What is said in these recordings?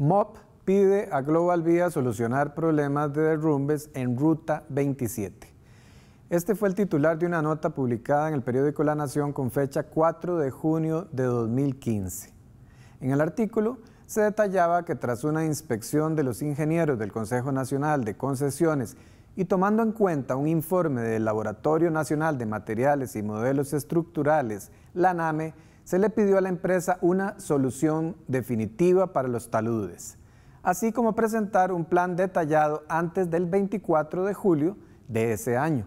MOP pide a Global Vía solucionar problemas de derrumbes en Ruta 27. Este fue el titular de una nota publicada en el periódico La Nación con fecha 4 de junio de 2015. En el artículo se detallaba que tras una inspección de los ingenieros del Consejo Nacional de Concesiones y tomando en cuenta un informe del Laboratorio Nacional de Materiales y Modelos Estructurales, la NAME, se le pidió a la empresa una solución definitiva para los taludes, así como presentar un plan detallado antes del 24 de julio de ese año.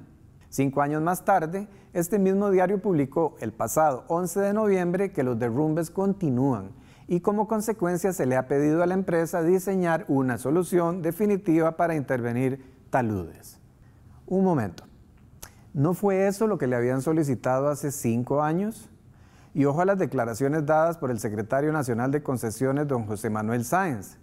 Cinco años más tarde, este mismo diario publicó el pasado 11 de noviembre que los derrumbes continúan y como consecuencia se le ha pedido a la empresa diseñar una solución definitiva para intervenir taludes. Un momento, ¿no fue eso lo que le habían solicitado hace cinco años? y ojo a las declaraciones dadas por el secretario nacional de concesiones, don José Manuel Sáenz.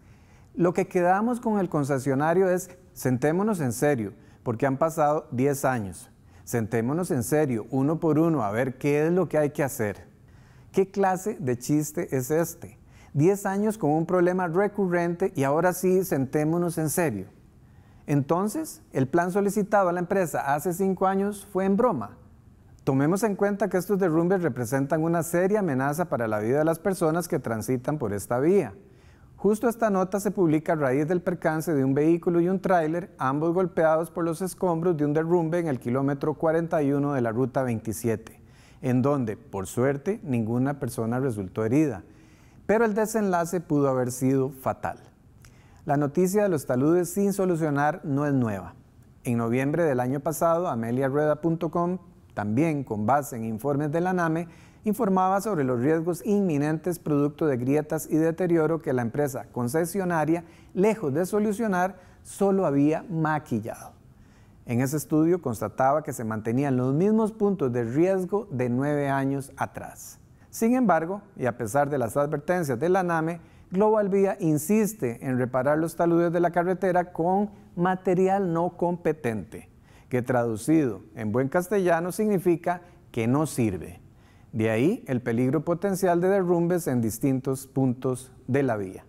Lo que quedamos con el concesionario es sentémonos en serio, porque han pasado 10 años. Sentémonos en serio, uno por uno, a ver qué es lo que hay que hacer. ¿Qué clase de chiste es este? 10 años con un problema recurrente y ahora sí, sentémonos en serio. Entonces, el plan solicitado a la empresa hace 5 años fue en broma. Tomemos en cuenta que estos derrumbes representan una seria amenaza para la vida de las personas que transitan por esta vía. Justo esta nota se publica a raíz del percance de un vehículo y un tráiler, ambos golpeados por los escombros de un derrumbe en el kilómetro 41 de la ruta 27, en donde, por suerte, ninguna persona resultó herida, pero el desenlace pudo haber sido fatal. La noticia de los taludes sin solucionar no es nueva. En noviembre del año pasado, ameliarueda.com también, con base en informes de la NAME, informaba sobre los riesgos inminentes producto de grietas y deterioro que la empresa concesionaria, lejos de solucionar, solo había maquillado. En ese estudio constataba que se mantenían los mismos puntos de riesgo de nueve años atrás. Sin embargo, y a pesar de las advertencias de la NAME, Global Vía insiste en reparar los taludes de la carretera con material no competente que traducido en buen castellano significa que no sirve. De ahí el peligro potencial de derrumbes en distintos puntos de la vía.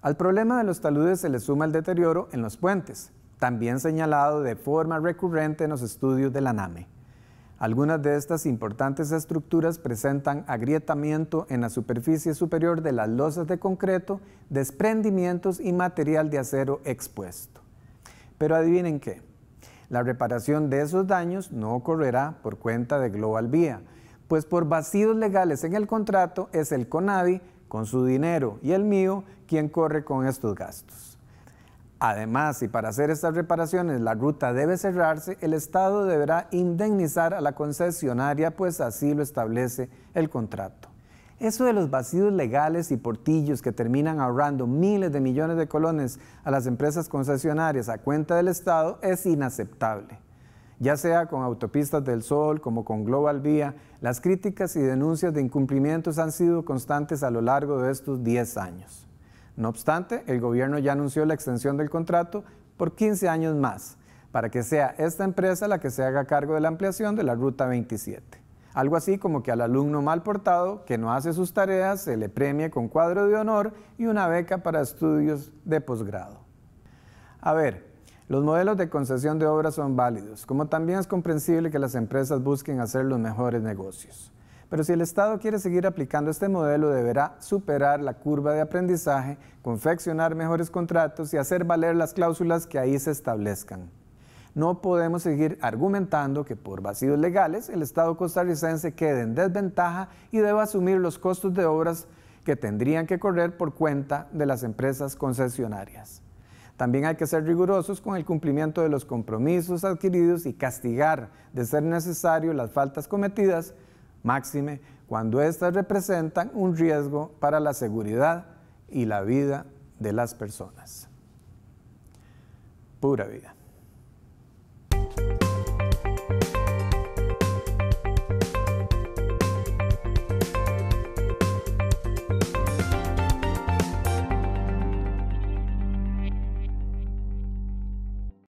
Al problema de los taludes se le suma el deterioro en los puentes, también señalado de forma recurrente en los estudios de la NAME. Algunas de estas importantes estructuras presentan agrietamiento en la superficie superior de las losas de concreto, desprendimientos y material de acero expuesto. Pero adivinen qué, la reparación de esos daños no ocurrirá por cuenta de Global Vía, pues por vacíos legales en el contrato es el CONAVI con su dinero y el mío quien corre con estos gastos. Además, si para hacer estas reparaciones la ruta debe cerrarse, el Estado deberá indemnizar a la concesionaria, pues así lo establece el contrato. Eso de los vacíos legales y portillos que terminan ahorrando miles de millones de colones a las empresas concesionarias a cuenta del Estado es inaceptable. Ya sea con Autopistas del Sol como con Global Vía, las críticas y denuncias de incumplimientos han sido constantes a lo largo de estos 10 años. No obstante, el gobierno ya anunció la extensión del contrato por 15 años más, para que sea esta empresa la que se haga cargo de la ampliación de la Ruta 27. Algo así como que al alumno mal portado, que no hace sus tareas, se le premie con cuadro de honor y una beca para estudios de posgrado. A ver, los modelos de concesión de obras son válidos, como también es comprensible que las empresas busquen hacer los mejores negocios. Pero si el Estado quiere seguir aplicando este modelo, deberá superar la curva de aprendizaje, confeccionar mejores contratos y hacer valer las cláusulas que ahí se establezcan. No podemos seguir argumentando que por vacíos legales el Estado costarricense quede en desventaja y deba asumir los costos de obras que tendrían que correr por cuenta de las empresas concesionarias. También hay que ser rigurosos con el cumplimiento de los compromisos adquiridos y castigar, de ser necesario, las faltas cometidas, máxime cuando éstas representan un riesgo para la seguridad y la vida de las personas. Pura vida.